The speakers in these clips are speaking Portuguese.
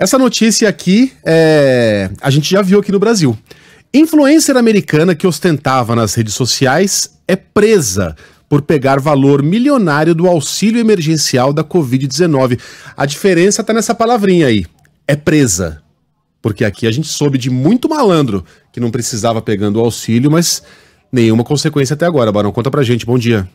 Essa notícia aqui é... a gente já viu aqui no Brasil. Influencer americana que ostentava nas redes sociais é presa por pegar valor milionário do auxílio emergencial da Covid-19. A diferença tá nessa palavrinha aí. É presa. Porque aqui a gente soube de muito malandro que não precisava pegando o auxílio, mas nenhuma consequência até agora. Barão, conta pra gente. Bom dia.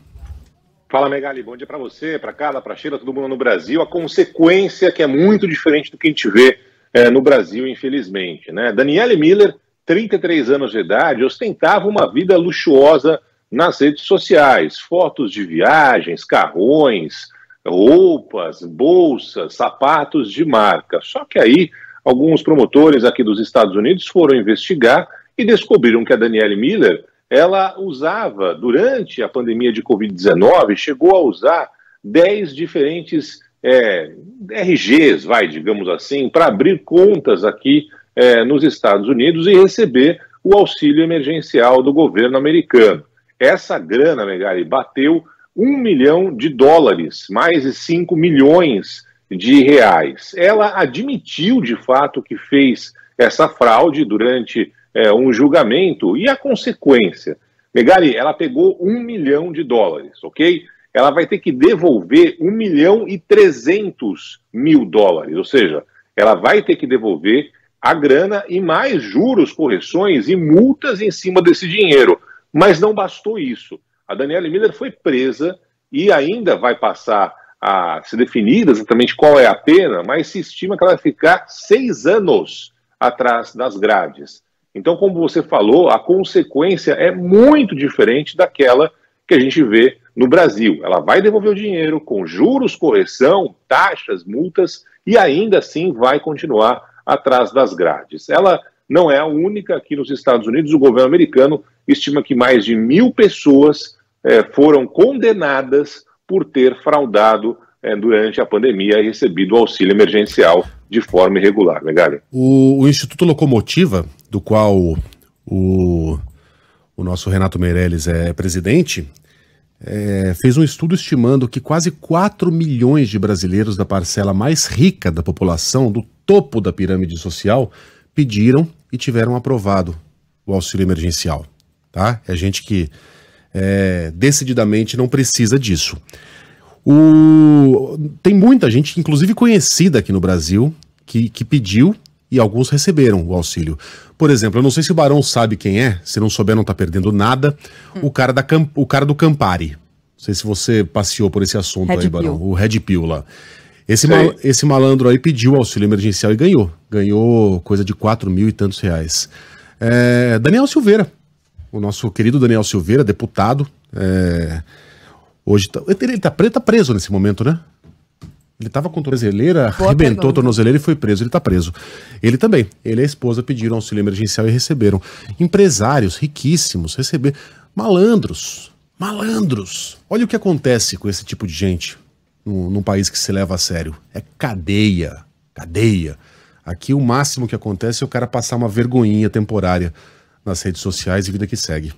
Fala Megali, bom dia para você, para Carla, para Sheila, todo mundo no Brasil. A consequência que é muito diferente do que a gente vê é, no Brasil, infelizmente. Né? Daniele Miller, 33 anos de idade, ostentava uma vida luxuosa nas redes sociais. Fotos de viagens, carrões, roupas, bolsas, sapatos de marca. Só que aí, alguns promotores aqui dos Estados Unidos foram investigar e descobriram que a Daniele Miller ela usava, durante a pandemia de Covid-19, chegou a usar 10 diferentes é, RGs, vai, digamos assim, para abrir contas aqui é, nos Estados Unidos e receber o auxílio emergencial do governo americano. Essa grana, Megari, bateu um milhão de dólares, mais de 5 milhões de reais. Ela admitiu de fato que fez essa fraude durante é, um julgamento e a consequência. Megali, ela pegou um milhão de dólares, ok? Ela vai ter que devolver um milhão e trezentos mil dólares, ou seja, ela vai ter que devolver a grana e mais juros, correções e multas em cima desse dinheiro. Mas não bastou isso. A Daniela Miller foi presa e ainda vai passar a se definir exatamente qual é a pena, mas se estima que ela vai ficar seis anos atrás das grades. Então, como você falou, a consequência é muito diferente daquela que a gente vê no Brasil. Ela vai devolver o dinheiro com juros, correção, taxas, multas e ainda assim vai continuar atrás das grades. Ela não é a única. Aqui nos Estados Unidos, o governo americano estima que mais de mil pessoas eh, foram condenadas por ter fraudado eh, durante a pandemia e recebido auxílio emergencial de forma irregular. Legal? O, o Instituto Locomotiva, do qual o, o nosso Renato Meirelles é presidente, é, fez um estudo estimando que quase 4 milhões de brasileiros da parcela mais rica da população, do topo da pirâmide social, pediram e tiveram aprovado o auxílio emergencial. Tá? É gente que é, decididamente não precisa disso. O... Tem muita gente, inclusive conhecida aqui no Brasil, que, que pediu e alguns receberam o auxílio. Por exemplo, eu não sei se o Barão sabe quem é, se não souber não está perdendo nada, hum. o, cara da, o cara do Campari. Não sei se você passeou por esse assunto Red aí, Barão, Pill. o Red Pill lá. Esse, mal, esse malandro aí pediu auxílio emergencial e ganhou. Ganhou coisa de 4 mil e tantos reais. É, Daniel Silveira, o nosso querido Daniel Silveira, deputado, é, hoje tá, ele está preso nesse momento, né? Ele estava com tornozeleira, arrebentou a tornozeleira e foi preso. Ele está preso. Ele também. Ele e a esposa pediram auxílio emergencial e receberam. Empresários riquíssimos receber malandros. Malandros. Olha o que acontece com esse tipo de gente num, num país que se leva a sério. É cadeia. Cadeia. Aqui o máximo que acontece é o cara passar uma vergonhinha temporária nas redes sociais e vida que segue.